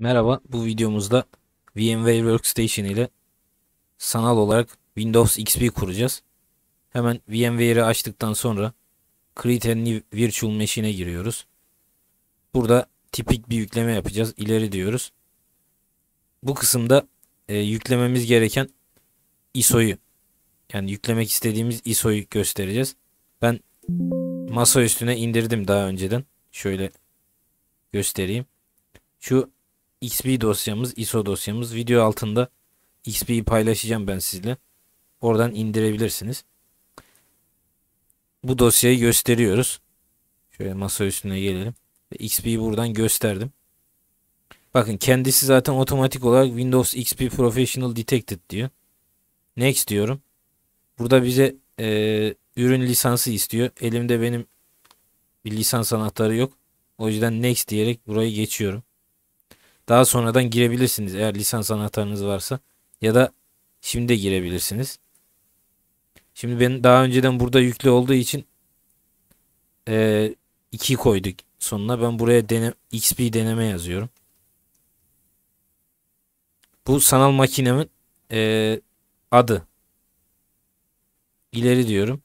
Merhaba, bu videomuzda VMware Workstation ile sanal olarak Windows XP kuracağız. Hemen VMware'i açtıktan sonra Create a New Virtual Machine'e giriyoruz. Burada tipik bir yükleme yapacağız. İleri diyoruz. Bu kısımda e, yüklememiz gereken ISO'yu yani yüklemek istediğimiz ISO'yu göstereceğiz. Ben masa üstüne indirdim daha önceden. Şöyle göstereyim. Şu XB dosyamız, ISO dosyamız. Video altında XB'yi paylaşacağım ben sizle. Oradan indirebilirsiniz. Bu dosyayı gösteriyoruz. Şöyle masa üstüne gelelim. XP'yi buradan gösterdim. Bakın kendisi zaten otomatik olarak Windows XP Professional Detected diyor. Next diyorum. Burada bize e, ürün lisansı istiyor. Elimde benim bir lisans anahtarı yok. O yüzden next diyerek burayı geçiyorum. Daha sonradan girebilirsiniz eğer lisans anahtarınız varsa ya da şimdi de girebilirsiniz. Şimdi ben daha önceden burada yüklü olduğu için 2 e, iki koyduk sonuna. Ben buraya dene, XP deneme yazıyorum. Bu sanal makinemin e, adı. İleri diyorum.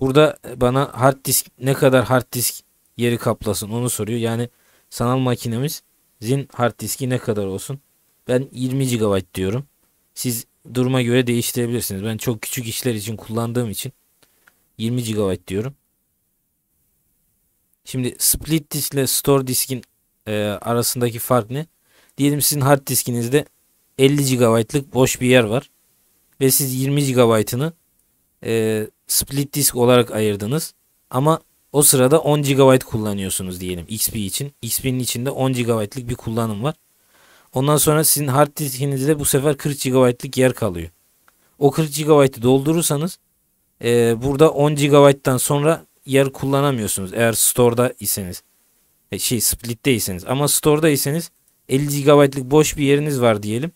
Burada bana hard disk ne kadar hard disk yeri kaplasın onu soruyor. Yani sanal makinemiz Zin hard diski ne kadar olsun? Ben 20 GB diyorum. Siz duruma göre değiştirebilirsiniz. Ben çok küçük işler için kullandığım için 20 GB diyorum. Şimdi split disk ile store diskin e, arasındaki fark ne? Diyelim sizin hard diskinizde 50 GB'lık boş bir yer var. Ve siz 20 GB'ını e, split disk olarak ayırdınız. Ama o sırada 10 GB kullanıyorsunuz diyelim XP için. XP'nin içinde 10 GB'lık bir kullanım var. Ondan sonra sizin hard diskinizde bu sefer 40 GB'lık yer kalıyor. O 40 GB'ı doldurursanız e, burada 10 GB'dan sonra yer kullanamıyorsunuz eğer store'da iseniz. E, şey split'te iseniz ama store'da iseniz 50 GB'lık boş bir yeriniz var diyelim.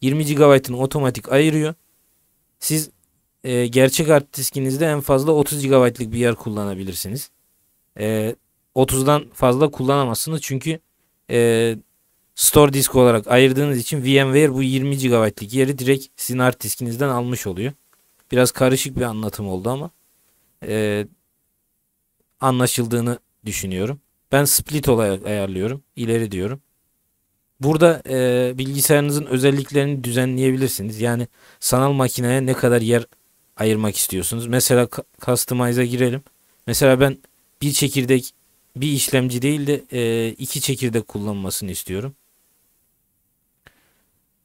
20 GB'ını otomatik ayırıyor. Siz e, gerçek hard diskinizde en fazla 30 GB'lık bir yer kullanabilirsiniz e, ee, 30'dan fazla kullanamazsınız. Çünkü e, store disk olarak ayırdığınız için VMware bu 20 GB'lik yeri direkt sizin hard diskinizden almış oluyor. Biraz karışık bir anlatım oldu ama e, anlaşıldığını düşünüyorum. Ben split olarak ayarlıyorum. İleri diyorum. Burada e, bilgisayarınızın özelliklerini düzenleyebilirsiniz. Yani sanal makineye ne kadar yer ayırmak istiyorsunuz. Mesela customize'a girelim. Mesela ben bir çekirdek bir işlemci değil de e, iki çekirdek kullanmasını istiyorum.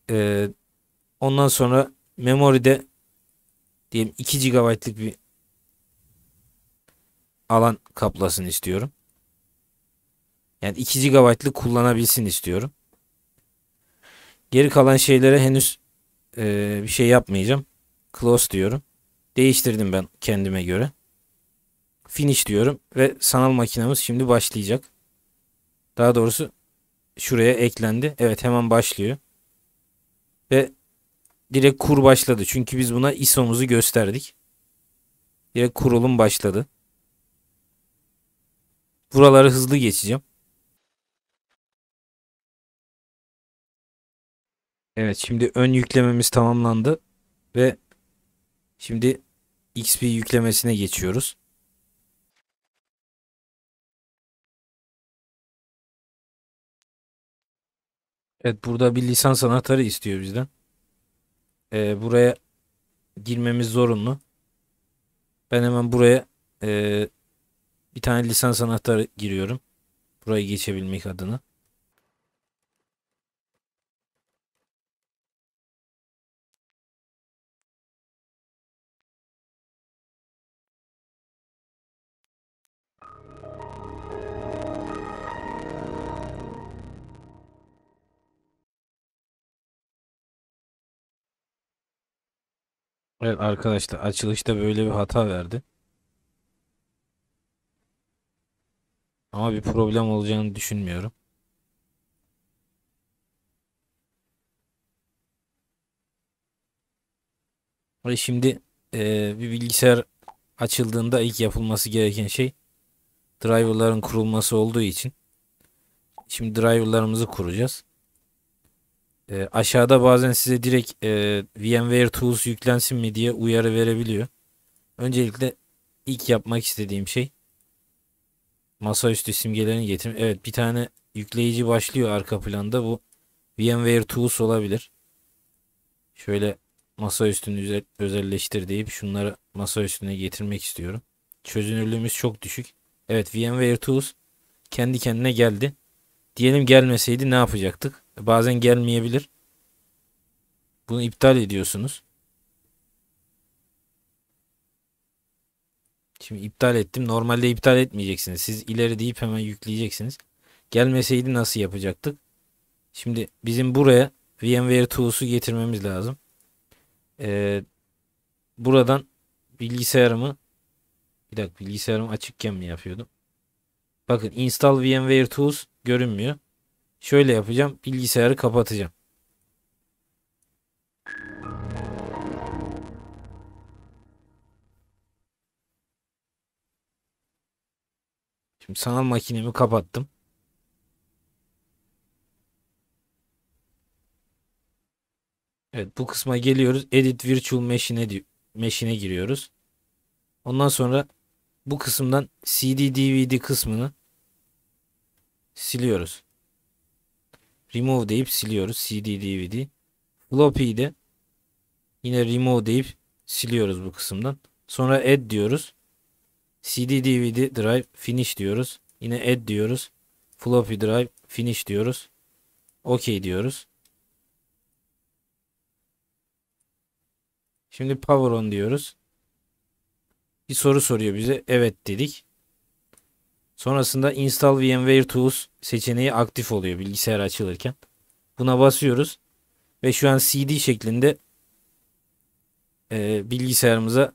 E, ondan sonra memoride diyelim 2 GB'lık bir alan kaplasın istiyorum. Yani 2 GB'lık kullanabilsin istiyorum. Geri kalan şeylere henüz e, bir şey yapmayacağım. Close diyorum. Değiştirdim ben kendime göre finish diyorum ve sanal makinamız şimdi başlayacak. Daha doğrusu şuraya eklendi. Evet hemen başlıyor. Ve direkt kur başladı. Çünkü biz buna ISO'muzu gösterdik. Direkt kurulum başladı. Buraları hızlı geçeceğim. Evet şimdi ön yüklememiz tamamlandı ve şimdi XP yüklemesine geçiyoruz. Evet burada bir lisans anahtarı istiyor bizden. Ee, buraya girmemiz zorunlu. Ben hemen buraya e, bir tane lisans anahtarı giriyorum. Burayı geçebilmek adına. Evet arkadaşlar açılışta böyle bir hata verdi. Ama bir problem olacağını düşünmüyorum. Ve şimdi e, bir bilgisayar açıldığında ilk yapılması gereken şey driverların kurulması olduğu için şimdi driverlarımızı kuracağız. E, aşağıda bazen size direkt e, VMware Tools yüklensin mi diye uyarı verebiliyor. Öncelikle ilk yapmak istediğim şey masaüstü simgelerini getirin. Evet bir tane yükleyici başlıyor arka planda. Bu VMware Tools olabilir. Şöyle masa üstünü özel, özelleştir deyip şunları masa üstüne getirmek istiyorum. Çözünürlüğümüz çok düşük. Evet VMware Tools kendi kendine geldi. Diyelim gelmeseydi ne yapacaktık? Bazen gelmeyebilir. Bunu iptal ediyorsunuz. Şimdi iptal ettim. Normalde iptal etmeyeceksiniz. Siz ileri deyip hemen yükleyeceksiniz. Gelmeseydi nasıl yapacaktık? Şimdi bizim buraya VMware Tools'u getirmemiz lazım. Ee, buradan bilgisayarımı bir dakika bilgisayarım açıkken mi yapıyordum? Bakın install VMware Tools görünmüyor. Şöyle yapacağım. Bilgisayarı kapatacağım. Şimdi sanal makinemi kapattım. Evet bu kısma geliyoruz. Edit Virtual Machine'e Machine'e giriyoruz. Ondan sonra bu kısımdan CD DVD kısmını siliyoruz remove deyip siliyoruz. CD DVD. Floppy'yi de yine remove deyip siliyoruz bu kısımdan. Sonra add diyoruz. CD DVD drive finish diyoruz. Yine add diyoruz. Floppy drive finish diyoruz. OK diyoruz. Şimdi power on diyoruz. Bir soru soruyor bize. Evet dedik. Sonrasında install VMware tools seçeneği aktif oluyor bilgisayar açılırken. Buna basıyoruz ve şu an CD şeklinde e, bilgisayarımıza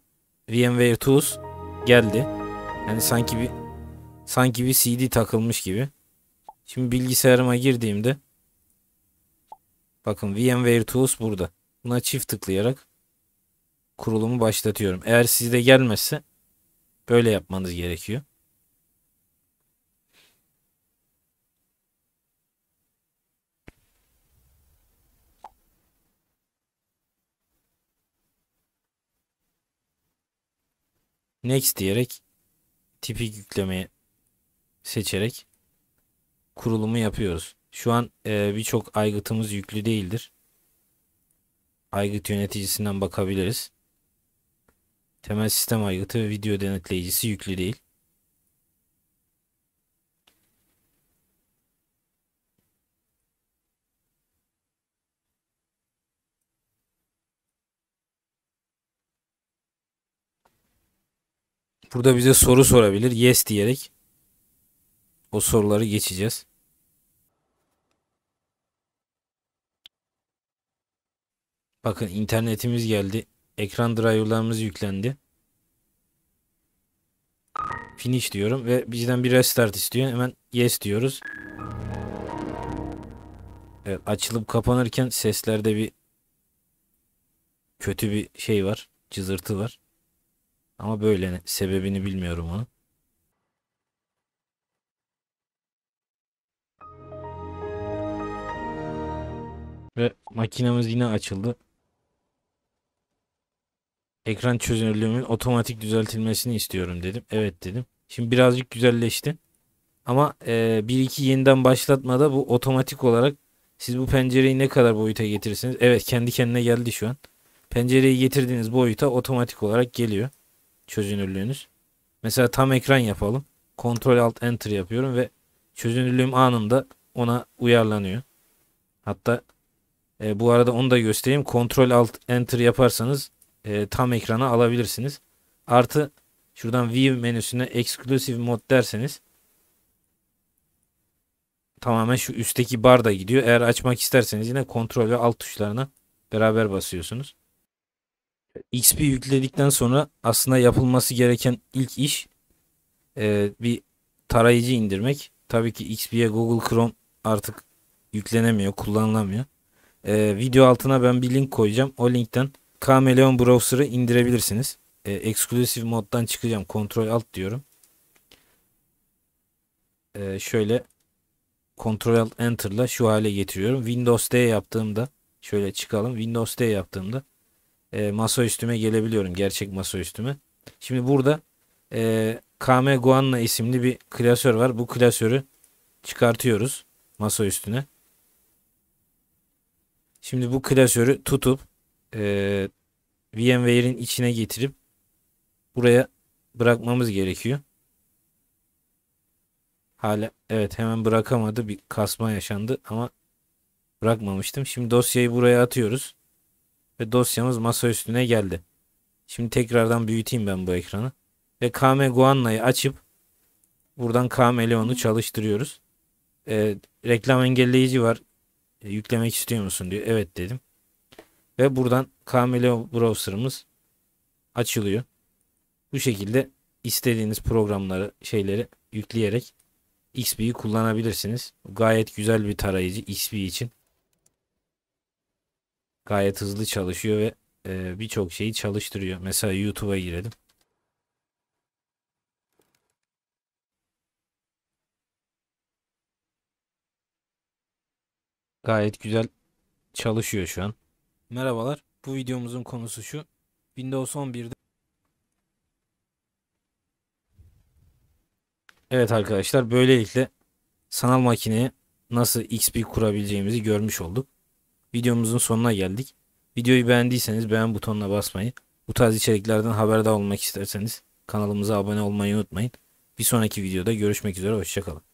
VMware tools geldi. Yani sanki bir sanki bir CD takılmış gibi. Şimdi bilgisayarıma girdiğimde bakın VMware tools burada. Buna çift tıklayarak kurulumu başlatıyorum. Eğer sizde gelmezse böyle yapmanız gerekiyor. next diyerek tipi yüklemeyi seçerek kurulumu yapıyoruz. Şu an e, birçok aygıtımız yüklü değildir. Aygıt yöneticisinden bakabiliriz. Temel sistem aygıtı ve video denetleyicisi yüklü değil. Burada bize soru sorabilir. Yes diyerek o soruları geçeceğiz. Bakın internetimiz geldi. Ekran driverlarımız yüklendi. Finish diyorum ve bizden bir restart istiyor. Hemen yes diyoruz. Evet, açılıp kapanırken seslerde bir kötü bir şey var. Cızırtı var. Ama böyle sebebini bilmiyorum onu. Ve makinemiz yine açıldı. Ekran çözünürlüğümün otomatik düzeltilmesini istiyorum dedim. Evet dedim. Şimdi birazcık güzelleşti. Ama e, bir iki yeniden başlatmada bu otomatik olarak siz bu pencereyi ne kadar boyuta getirirsiniz? Evet kendi kendine geldi şu an. Pencereyi getirdiğiniz boyuta otomatik olarak geliyor çözünürlüğünüz. Mesela tam ekran yapalım. Ctrl Alt Enter yapıyorum ve çözünürlüğüm anında ona uyarlanıyor. Hatta e, bu arada onu da göstereyim. Ctrl Alt Enter yaparsanız e, tam ekranı alabilirsiniz. Artı şuradan View menüsüne Exclusive Mode derseniz tamamen şu üstteki bar da gidiyor. Eğer açmak isterseniz yine Ctrl ve Alt tuşlarına beraber basıyorsunuz. XP yükledikten sonra aslında yapılması gereken ilk iş e, bir tarayıcı indirmek. Tabii ki XP'ye Google Chrome artık yüklenemiyor, kullanılamıyor. E, video altına ben bir link koyacağım. O linkten Chameleon Browser'ı indirebilirsiniz. E, exclusive moddan çıkacağım. Ctrl Alt diyorum. E, şöyle Ctrl Alt Enter'la şu hale getiriyorum. Windows D yaptığımda şöyle çıkalım. Windows D yaptığımda e, masa üstüme gelebiliyorum. Gerçek masa üstüme. Şimdi burada e, KM Guanla isimli bir klasör var. Bu klasörü çıkartıyoruz masa üstüne. Şimdi bu klasörü tutup e, VMware'in içine getirip buraya bırakmamız gerekiyor. Hala evet hemen bırakamadı. Bir kasma yaşandı ama bırakmamıştım. Şimdi dosyayı buraya atıyoruz ve dosyamız masa üstüne geldi. Şimdi tekrardan büyüteyim ben bu ekranı. Ve KM Guana'yı açıp buradan Kameleon'u çalıştırıyoruz. E, reklam engelleyici var. E, yüklemek istiyor musun diyor. Evet dedim. Ve buradan Kameleon browser'ımız açılıyor. Bu şekilde istediğiniz programları, şeyleri yükleyerek XP'yi kullanabilirsiniz. Gayet güzel bir tarayıcı XP için gayet hızlı çalışıyor ve e, birçok şeyi çalıştırıyor. Mesela YouTube'a girelim. Gayet güzel çalışıyor şu an. Merhabalar. Bu videomuzun konusu şu. Windows 11'de Evet arkadaşlar böylelikle sanal makineye nasıl XP kurabileceğimizi görmüş olduk videomuzun sonuna geldik. Videoyu beğendiyseniz beğen butonuna basmayı, bu tarz içeriklerden haberdar olmak isterseniz kanalımıza abone olmayı unutmayın. Bir sonraki videoda görüşmek üzere, hoşçakalın.